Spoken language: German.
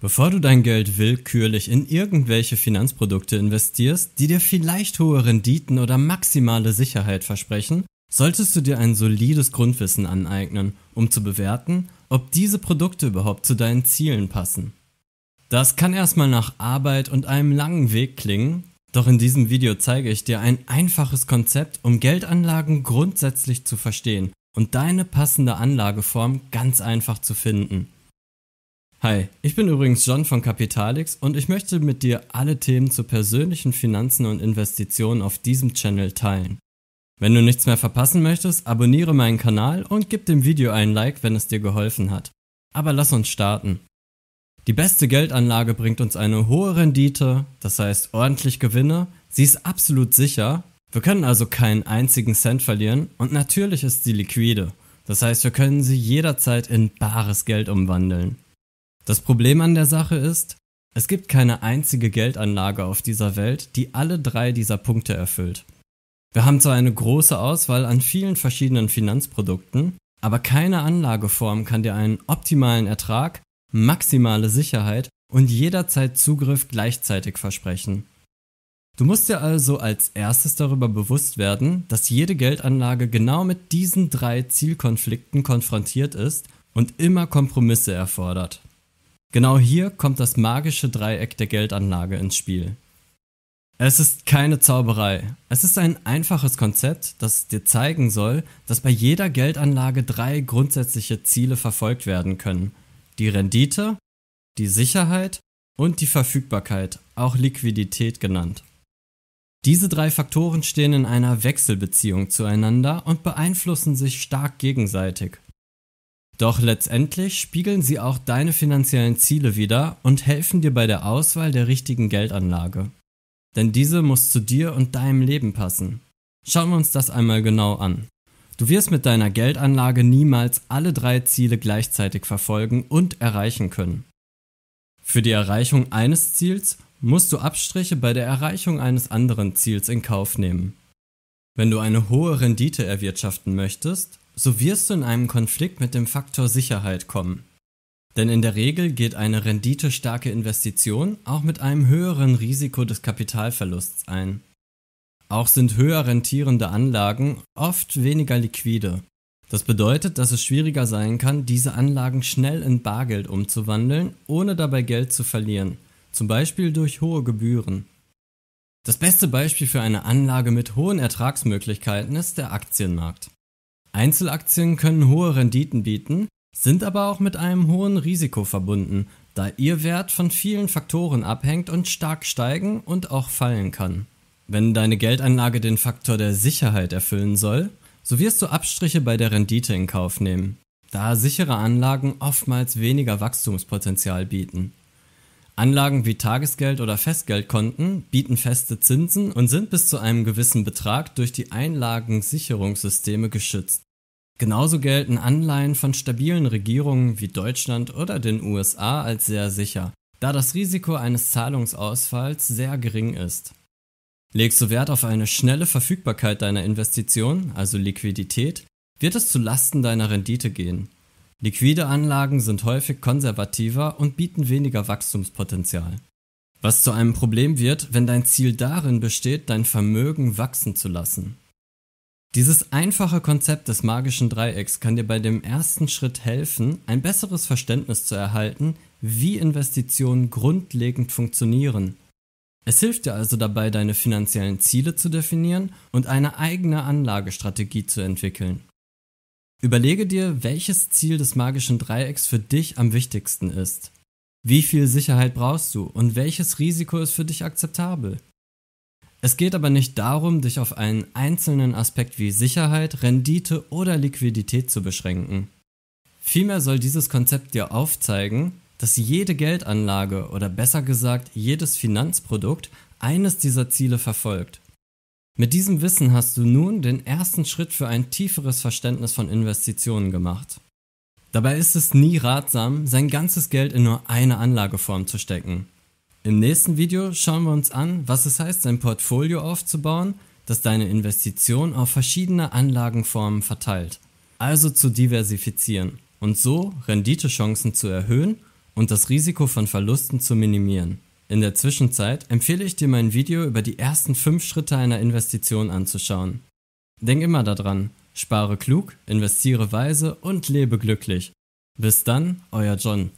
Bevor du dein Geld willkürlich in irgendwelche Finanzprodukte investierst, die dir vielleicht hohe Renditen oder maximale Sicherheit versprechen, solltest du dir ein solides Grundwissen aneignen, um zu bewerten, ob diese Produkte überhaupt zu deinen Zielen passen. Das kann erstmal nach Arbeit und einem langen Weg klingen, doch in diesem Video zeige ich dir ein einfaches Konzept, um Geldanlagen grundsätzlich zu verstehen und deine passende Anlageform ganz einfach zu finden. Hi, ich bin übrigens John von Capitalix und ich möchte mit dir alle Themen zu persönlichen Finanzen und Investitionen auf diesem Channel teilen. Wenn du nichts mehr verpassen möchtest, abonniere meinen Kanal und gib dem Video einen Like, wenn es dir geholfen hat. Aber lass uns starten. Die beste Geldanlage bringt uns eine hohe Rendite, das heißt ordentlich Gewinne, sie ist absolut sicher, wir können also keinen einzigen Cent verlieren und natürlich ist sie liquide, das heißt wir können sie jederzeit in bares Geld umwandeln. Das Problem an der Sache ist, es gibt keine einzige Geldanlage auf dieser Welt, die alle drei dieser Punkte erfüllt. Wir haben zwar eine große Auswahl an vielen verschiedenen Finanzprodukten, aber keine Anlageform kann dir einen optimalen Ertrag, maximale Sicherheit und jederzeit Zugriff gleichzeitig versprechen. Du musst dir also als erstes darüber bewusst werden, dass jede Geldanlage genau mit diesen drei Zielkonflikten konfrontiert ist und immer Kompromisse erfordert. Genau hier kommt das magische Dreieck der Geldanlage ins Spiel. Es ist keine Zauberei. Es ist ein einfaches Konzept, das dir zeigen soll, dass bei jeder Geldanlage drei grundsätzliche Ziele verfolgt werden können. Die Rendite, die Sicherheit und die Verfügbarkeit, auch Liquidität genannt. Diese drei Faktoren stehen in einer Wechselbeziehung zueinander und beeinflussen sich stark gegenseitig. Doch letztendlich spiegeln sie auch deine finanziellen Ziele wider und helfen dir bei der Auswahl der richtigen Geldanlage. Denn diese muss zu dir und deinem Leben passen. Schauen wir uns das einmal genau an. Du wirst mit deiner Geldanlage niemals alle drei Ziele gleichzeitig verfolgen und erreichen können. Für die Erreichung eines Ziels musst du Abstriche bei der Erreichung eines anderen Ziels in Kauf nehmen. Wenn du eine hohe Rendite erwirtschaften möchtest, so wirst du in einem Konflikt mit dem Faktor Sicherheit kommen. Denn in der Regel geht eine renditestarke Investition auch mit einem höheren Risiko des Kapitalverlusts ein. Auch sind höher rentierende Anlagen oft weniger liquide. Das bedeutet, dass es schwieriger sein kann, diese Anlagen schnell in Bargeld umzuwandeln, ohne dabei Geld zu verlieren, zum Beispiel durch hohe Gebühren. Das beste Beispiel für eine Anlage mit hohen Ertragsmöglichkeiten ist der Aktienmarkt. Einzelaktien können hohe Renditen bieten, sind aber auch mit einem hohen Risiko verbunden, da ihr Wert von vielen Faktoren abhängt und stark steigen und auch fallen kann. Wenn deine Geldanlage den Faktor der Sicherheit erfüllen soll, so wirst du Abstriche bei der Rendite in Kauf nehmen, da sichere Anlagen oftmals weniger Wachstumspotenzial bieten. Anlagen wie Tagesgeld oder Festgeldkonten bieten feste Zinsen und sind bis zu einem gewissen Betrag durch die Einlagensicherungssysteme geschützt. Genauso gelten Anleihen von stabilen Regierungen wie Deutschland oder den USA als sehr sicher, da das Risiko eines Zahlungsausfalls sehr gering ist. Legst du Wert auf eine schnelle Verfügbarkeit deiner Investition, also Liquidität, wird es zu Lasten deiner Rendite gehen. Liquide Anlagen sind häufig konservativer und bieten weniger Wachstumspotenzial. Was zu einem Problem wird, wenn dein Ziel darin besteht, dein Vermögen wachsen zu lassen. Dieses einfache Konzept des magischen Dreiecks kann dir bei dem ersten Schritt helfen, ein besseres Verständnis zu erhalten, wie Investitionen grundlegend funktionieren. Es hilft dir also dabei, deine finanziellen Ziele zu definieren und eine eigene Anlagestrategie zu entwickeln. Überlege dir, welches Ziel des magischen Dreiecks für dich am wichtigsten ist. Wie viel Sicherheit brauchst du und welches Risiko ist für dich akzeptabel? Es geht aber nicht darum, dich auf einen einzelnen Aspekt wie Sicherheit, Rendite oder Liquidität zu beschränken. Vielmehr soll dieses Konzept dir aufzeigen, dass jede Geldanlage oder besser gesagt jedes Finanzprodukt eines dieser Ziele verfolgt. Mit diesem Wissen hast du nun den ersten Schritt für ein tieferes Verständnis von Investitionen gemacht. Dabei ist es nie ratsam, sein ganzes Geld in nur eine Anlageform zu stecken. Im nächsten Video schauen wir uns an, was es heißt, ein Portfolio aufzubauen, das deine Investition auf verschiedene Anlagenformen verteilt, also zu diversifizieren und so Renditechancen zu erhöhen und das Risiko von Verlusten zu minimieren. In der Zwischenzeit empfehle ich dir mein Video über die ersten 5 Schritte einer Investition anzuschauen. Denk immer daran, spare klug, investiere weise und lebe glücklich. Bis dann, euer John.